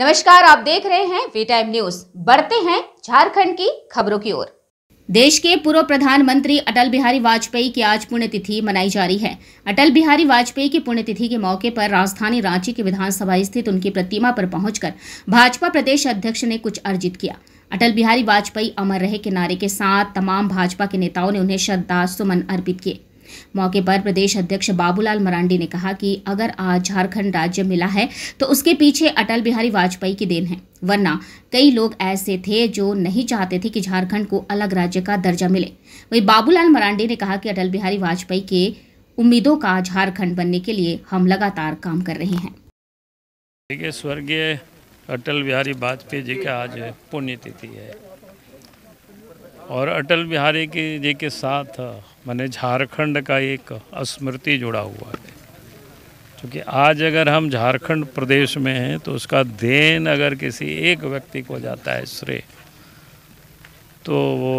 नमस्कार आप देख रहे हैं वी टाइम न्यूज बढ़ते हैं झारखंड की खबरों की ओर देश के पूर्व प्रधानमंत्री अटल बिहारी वाजपेयी की आज पुण्यतिथि मनाई जा रही है अटल बिहारी वाजपेयी की पुण्यतिथि के मौके पर राजधानी रांची के विधानसभा स्थित उनकी प्रतिमा पर पहुंचकर भाजपा प्रदेश अध्यक्ष ने कुछ अर्जित किया अटल बिहारी वाजपेयी अमर रहे के नारे के साथ तमाम भाजपा के नेताओं ने उन्हें श्रद्धा सुमन अर्पित किए मौके पर प्रदेश अध्यक्ष बाबूलाल मरांडी ने कहा कि अगर आज झारखंड राज्य मिला है तो उसके पीछे अटल बिहारी वाजपेयी की देन है वरना कई लोग ऐसे थे जो नहीं चाहते थे कि झारखंड को अलग राज्य का दर्जा मिले वही बाबूलाल मरांडी ने कहा कि अटल बिहारी वाजपेयी के उम्मीदों का झारखंड बनने के लिए हम लगातार काम कर रहे हैं देखिए स्वर्गीय अटल बिहारी वाजपेयी जी का आज पुण्यतिथि है और अटल बिहारी के जी के साथ मैंने झारखंड का एक स्मृति जुड़ा हुआ है क्योंकि आज अगर हम झारखंड प्रदेश में हैं तो उसका देन अगर किसी एक व्यक्ति को जाता है श्रेय तो वो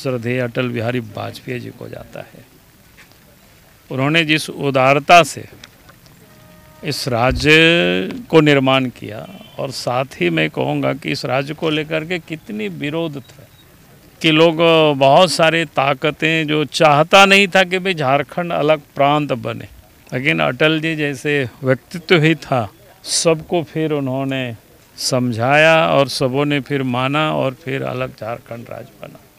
श्रद्धेय अटल बिहारी वाजपेयी जी को जाता है उन्होंने जिस उदारता से इस राज्य को निर्माण किया और साथ ही मैं कहूँगा कि इस राज्य को लेकर के कितनी विरोध थे कि लोग बहुत सारे ताकतें जो चाहता नहीं था कि भाई झारखंड अलग प्रांत बने लेकिन अटल जी जैसे व्यक्तित्व ही था सबको फिर उन्होंने समझाया और सबों ने फिर माना और फिर अलग झारखंड राज्य बना